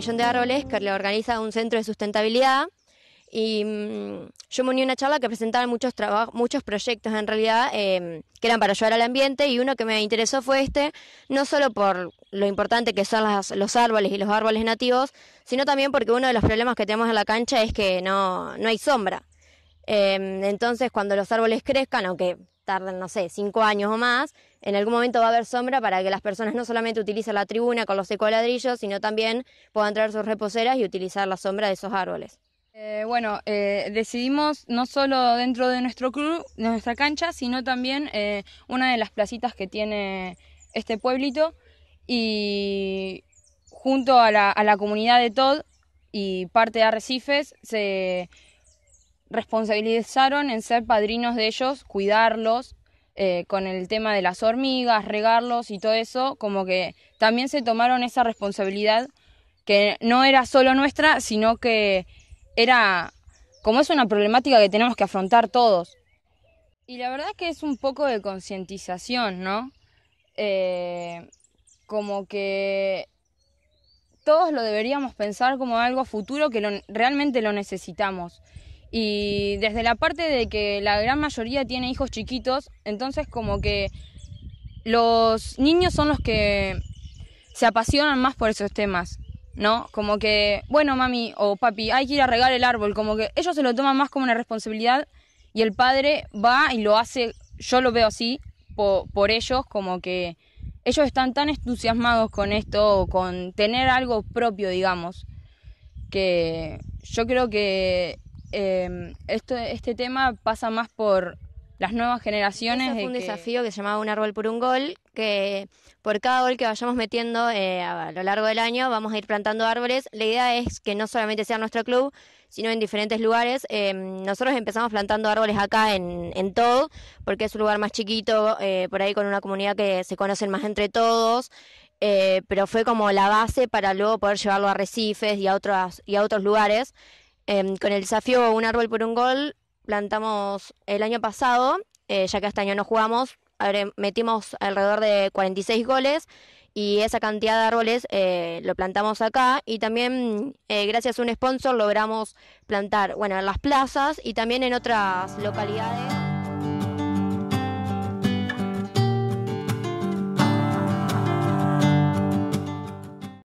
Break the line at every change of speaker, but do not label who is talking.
Millón de Árboles, que le organiza un centro de sustentabilidad. Y mm, yo me uní a una charla que presentaba muchos, muchos proyectos en realidad em, que eran para ayudar al ambiente y uno que me interesó fue este, no solo por lo importante que son los árboles y los árboles nativos, sino también porque uno de los problemas que tenemos en la cancha es que no, no hay sombra. Em, entonces cuando los árboles crezcan, aunque tardan, no sé, cinco años o más, en algún momento va a haber sombra para que las personas no solamente utilicen la tribuna con los ladrillos, sino también puedan traer sus reposeras y utilizar la sombra de esos árboles.
Eh, bueno, eh, decidimos no solo dentro de nuestro club, de nuestra cancha, sino también eh, una de las placitas que tiene este pueblito y junto a la, a la comunidad de Todd y parte de Arrecifes se responsabilizaron en ser padrinos de ellos, cuidarlos eh, con el tema de las hormigas, regarlos y todo eso, como que también se tomaron esa responsabilidad que no era solo nuestra, sino que era como es una problemática que tenemos que afrontar todos. Y la verdad que es un poco de concientización, ¿no? Eh, como que todos lo deberíamos pensar como algo futuro que realmente lo necesitamos. Y desde la parte de que la gran mayoría tiene hijos chiquitos, entonces como que los niños son los que se apasionan más por esos temas, ¿no? Como que, bueno, mami o papi, hay que ir a regar el árbol, como que ellos se lo toman más como una responsabilidad y el padre va y lo hace, yo lo veo así, por, ellos, como que ellos están tan entusiasmados con esto, con tener algo propio, digamos, que yo creo que
eh, esto, este tema pasa más por las nuevas generaciones. es un desafío que se llamaba Un árbol por un gol, que por cada gol que vayamos metiendo eh, a lo largo del año vamos a ir plantando árboles. La idea es que no solamente sea nuestro club, sino en diferentes lugares. Em, nosotros empezamos plantando árboles acá en, en todo, porque es un lugar más chiquito, eh, por ahí con una comunidad que se conocen más entre todos. Eh, pero fue como la base para luego poder llevarlo a Recifes y a otros, y a otros lugares. Em, con el desafío Un árbol por un gol plantamos el año pasado, eh, ya que este año no jugamos, metimos alrededor de 46 goles y esa cantidad de árboles eh, lo plantamos acá y también eh, gracias a un sponsor logramos plantar, bueno, en las plazas y también en otras localidades.